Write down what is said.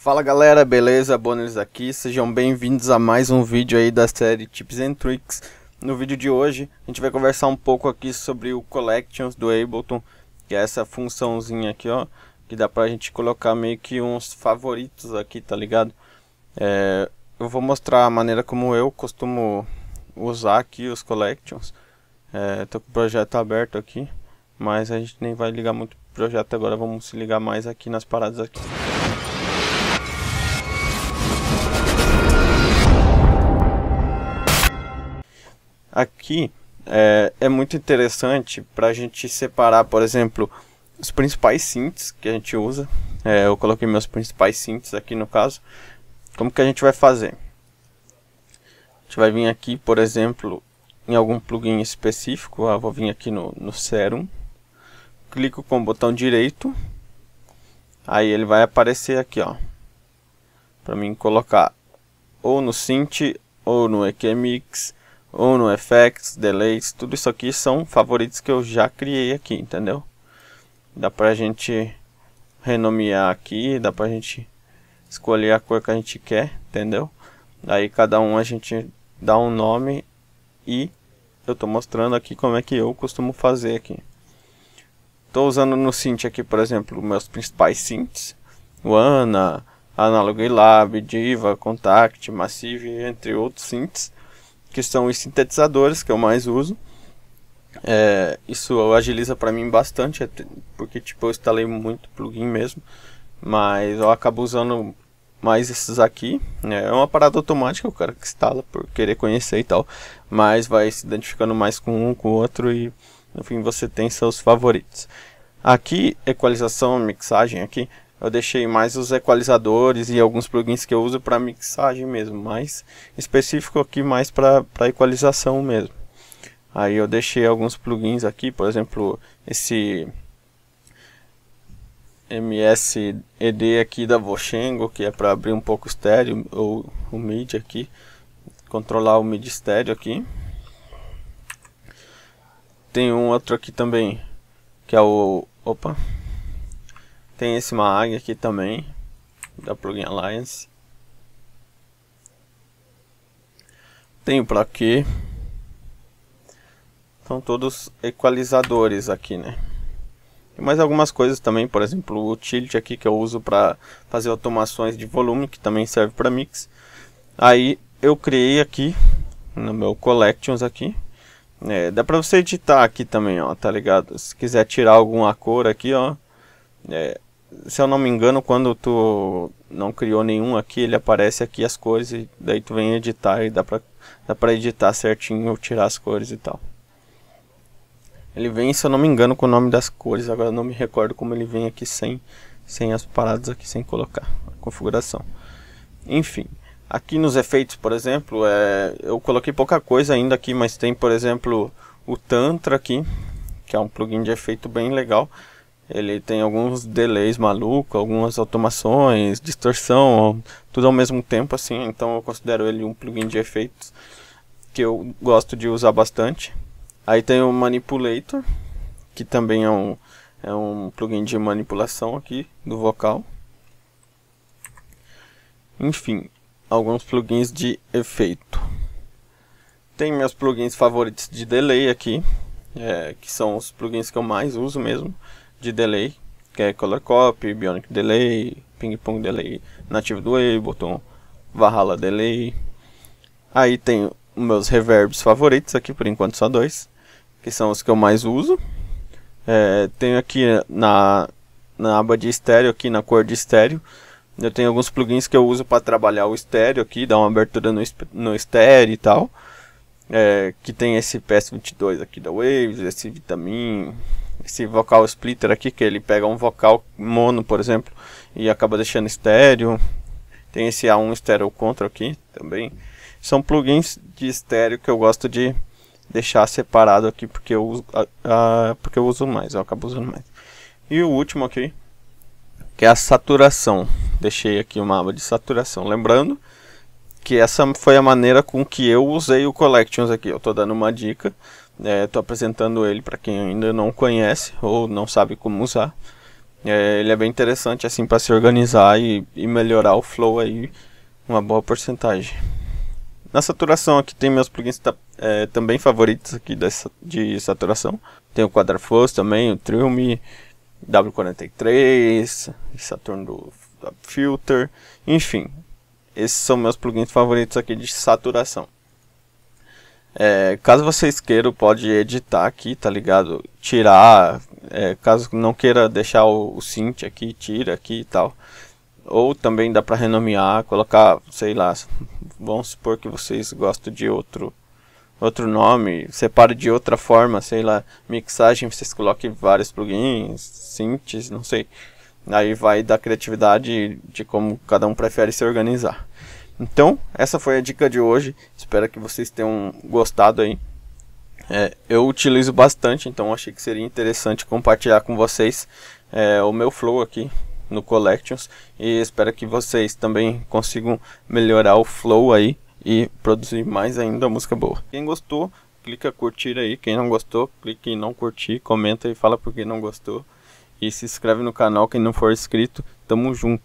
Fala galera, beleza? Boners aqui, sejam bem-vindos a mais um vídeo aí da série Tips and Tricks. No vídeo de hoje, a gente vai conversar um pouco aqui sobre o Collections do Ableton, que é essa funçãozinha aqui, ó, que dá pra gente colocar meio que uns favoritos aqui, tá ligado? É, eu vou mostrar a maneira como eu costumo usar aqui os Collections. É, tô com o projeto aberto aqui, mas a gente nem vai ligar muito pro projeto agora, vamos se ligar mais aqui nas paradas aqui. Aqui é, é muito interessante para a gente separar, por exemplo, os principais synths que a gente usa. É, eu coloquei meus principais synths aqui no caso. Como que a gente vai fazer? A gente vai vir aqui, por exemplo, em algum plugin específico. Ah, vou vir aqui no, no Serum. Clico com o botão direito. Aí ele vai aparecer aqui, ó. Para mim colocar ou no synth ou no EQMix Uno, effects, delays, tudo isso aqui são favoritos que eu já criei aqui, entendeu? Dá pra gente renomear aqui, dá pra gente escolher a cor que a gente quer, entendeu? Aí cada um a gente dá um nome e eu tô mostrando aqui como é que eu costumo fazer aqui. Tô usando no synth aqui, por exemplo, meus principais synths, o ANA, Analog Lab, Diva, Contact, Massive, entre outros synths que são os sintetizadores, que eu mais uso. É, isso agiliza para mim bastante, é porque tipo, eu instalei muito plugin mesmo, mas eu acabo usando mais esses aqui. Né? É uma parada automática, o cara que instala por querer conhecer e tal, mas vai se identificando mais com um, com o outro e no fim você tem seus favoritos. Aqui, equalização, mixagem aqui, eu deixei mais os equalizadores e alguns plugins que eu uso para mixagem mesmo, mais específico aqui mais para equalização mesmo. Aí eu deixei alguns plugins aqui, por exemplo, esse MSED aqui da Voxengo que é para abrir um pouco o estéreo ou o MIDI aqui, controlar o MIDI estéreo aqui. Tem um outro aqui também, que é o opa, tem esse mag aqui também, da Plugin Alliance. Tem o aqui São todos equalizadores aqui, né? Tem mais algumas coisas também, por exemplo, o tilt aqui que eu uso para fazer automações de volume, que também serve para mix. Aí eu criei aqui no meu collections aqui. É, dá para você editar aqui também, ó, tá ligado? Se quiser tirar alguma cor aqui, ó, é, se eu não me engano, quando tu não criou nenhum aqui, ele aparece aqui as cores e daí tu vem editar e dá pra, dá pra editar certinho ou tirar as cores e tal. Ele vem, se eu não me engano, com o nome das cores, agora não me recordo como ele vem aqui sem, sem as paradas aqui, sem colocar a configuração. Enfim, aqui nos efeitos, por exemplo, é, eu coloquei pouca coisa ainda aqui, mas tem, por exemplo, o Tantra aqui, que é um plugin de efeito bem legal. Ele tem alguns delays maluco, algumas automações, distorção, tudo ao mesmo tempo assim, então eu considero ele um plugin de efeitos que eu gosto de usar bastante. Aí tem o Manipulator, que também é um, é um plugin de manipulação aqui do vocal. Enfim, alguns plugins de efeito. Tem meus plugins favoritos de delay aqui, é, que são os plugins que eu mais uso mesmo de delay, que é color copy, bionic delay, ping pong delay, native do Botão, Valhalla delay. Aí tem meus reverbs favoritos aqui, por enquanto só dois, que são os que eu mais uso. É, tenho aqui na, na aba de estéreo, aqui na cor de estéreo, eu tenho alguns plugins que eu uso para trabalhar o estéreo aqui, dar uma abertura no, no estéreo e tal. É, que tem esse PS22 aqui da Waves, esse Vitamin, esse vocal splitter aqui, que ele pega um vocal mono, por exemplo, e acaba deixando estéreo. Tem esse A1 estéreo Control aqui também. São plugins de estéreo que eu gosto de deixar separado aqui porque eu uso, uh, porque eu uso mais, eu acabo usando mais. E o último aqui, que é a saturação. Deixei aqui uma aba de saturação. Lembrando que essa foi a maneira com que eu usei o Collections aqui. Eu estou dando uma dica Estou é, apresentando ele para quem ainda não conhece ou não sabe como usar. É, ele é bem interessante assim para se organizar e, e, melhorar o flow aí uma boa porcentagem. Na saturação aqui tem meus plugins é, também favoritos aqui dessa, de saturação. Tem o Quadraflows também, o Trilme, W43, Saturn do, do Filter, enfim. Esses são meus plugins favoritos aqui de saturação. É, caso vocês queiram, pode editar aqui, tá ligado? Tirar, é, caso não queira deixar o, o synth aqui, tira aqui e tal. Ou também dá para renomear, colocar, sei lá, vamos supor que vocês gostam de outro outro nome, separe de outra forma, sei lá, mixagem, vocês coloquem vários plugins, synths, não sei. Aí vai da criatividade de como cada um prefere se organizar. Então, essa foi a dica de hoje. Espero que vocês tenham gostado aí. É, eu utilizo bastante, então achei que seria interessante compartilhar com vocês é, o meu flow aqui no Collections e espero que vocês também consigam melhorar o flow aí e produzir mais ainda música boa. Quem gostou, clica curtir aí. Quem não gostou, clique em não curtir, comenta e fala por que não gostou. E se inscreve no canal quem não for inscrito. Tamo junto.